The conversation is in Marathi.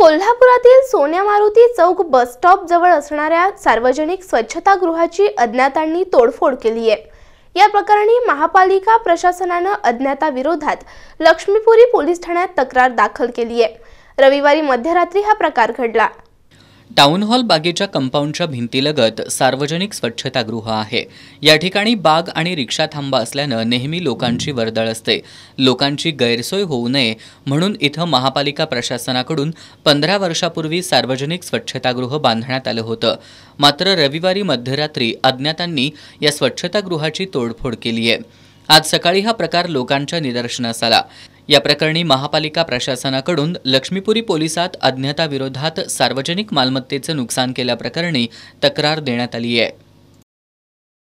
कोल्हापुरातील सोन्या मारुती चौक स्टॉप जवळ असणाऱ्या सार्वजनिक स्वच्छतागृहाची अज्ञातांनी तोडफोड केली आहे या प्रकरणी महापालिका प्रशासनानं अज्ञाताविरोधात लक्ष्मीपुरी पोलीस ठाण्यात तक्रार दाखल केली आहे रविवारी मध्यरात्री हा प्रकार घडला टाऊन हॉल बागेच्या कंपाऊंडच्या भिंतीलगत सार्वजनिक स्वच्छतागृह आहे या ठिकाणी बाग आणि रिक्षा थांबा असल्यानं नेहमी लोकांची वर्दळ असते लोकांची गैरसोय होऊ नये म्हणून इथं महापालिका प्रशासनाकडून पंधरा वर्षापूर्वी सार्वजनिक स्वच्छतागृह बांधण्यात आलं होतं मात्र रविवारी मध्यरात्री अज्ञातांनी या स्वच्छतागृहाची तोडफोड केली आहे आज सकाळी हा प्रकार लोकांच्या निदर्शनास आला या प्रकरणी महापालिका प्रशासनाकडून लक्ष्मीपुरी पोलिसात अज्ञाताविरोधात सार्वजनिक मालमत्तेचं नुकसान केल्याप्रकरणी तक्रार देण्यात आली आहे